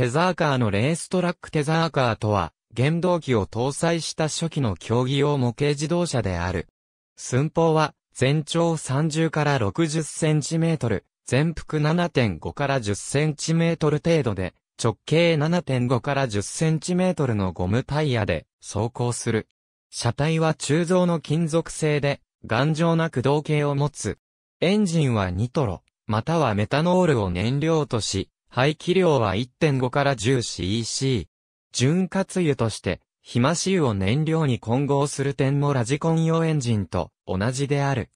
テザーカーのレーストラックテザーカーとは、原動機を搭載した初期の競技用模型自動車である。寸法は、全長30から60センチメートル、全幅7.5から10センチメートル程度で、直径7.5から10センチメートルのゴムタイヤで走行する。車体は鋳造の金属製で、頑丈な駆動系を持つ。エンジンはニトロ、またはメタノールを燃料とし、排気量は1.5から 10cc。潤滑油として、ひまし油を燃料に混合する点もラジコン用エンジンと同じである。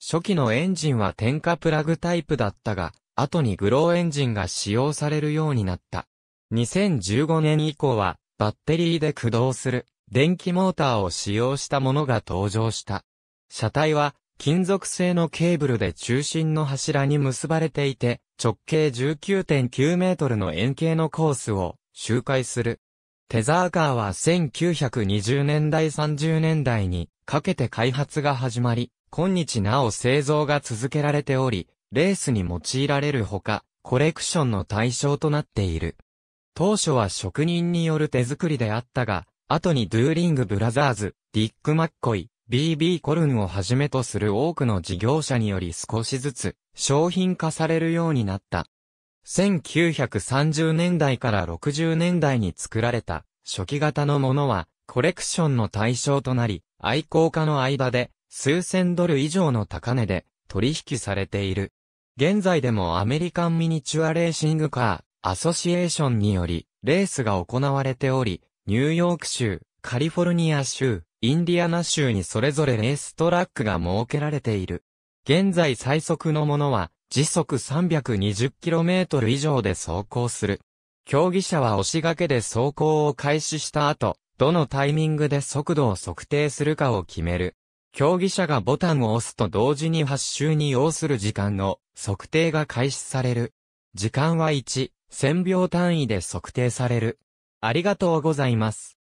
初期のエンジンは点火プラグタイプだったが、後にグローエンジンが使用されるようになった。2015年以降は、バッテリーで駆動する電気モーターを使用したものが登場した。車体は金属製のケーブルで中心の柱に結ばれていて、直径19.9メートルの円形のコースを周回する。テザーカーは1920年代30年代にかけて開発が始まり、今日なお製造が続けられており、レースに用いられるほか、コレクションの対象となっている。当初は職人による手作りであったが、後にドゥーリングブラザーズ、ディック・マッコイ、BB コルンをはじめとする多くの事業者により少しずつ商品化されるようになった。1930年代から60年代に作られた初期型のものはコレクションの対象となり、愛好家の間で数千ドル以上の高値で取引されている。現在でもアメリカンミニチュアレーシングカーアソシエーションによりレースが行われており、ニューヨーク州、カリフォルニア州、インディアナ州にそれぞれレーストラックが設けられている。現在最速のものは、時速 320km 以上で走行する。競技者は押しがけで走行を開始した後、どのタイミングで速度を測定するかを決める。競技者がボタンを押すと同時に発周に要する時間の測定が開始される。時間は1、1000秒単位で測定される。ありがとうございます。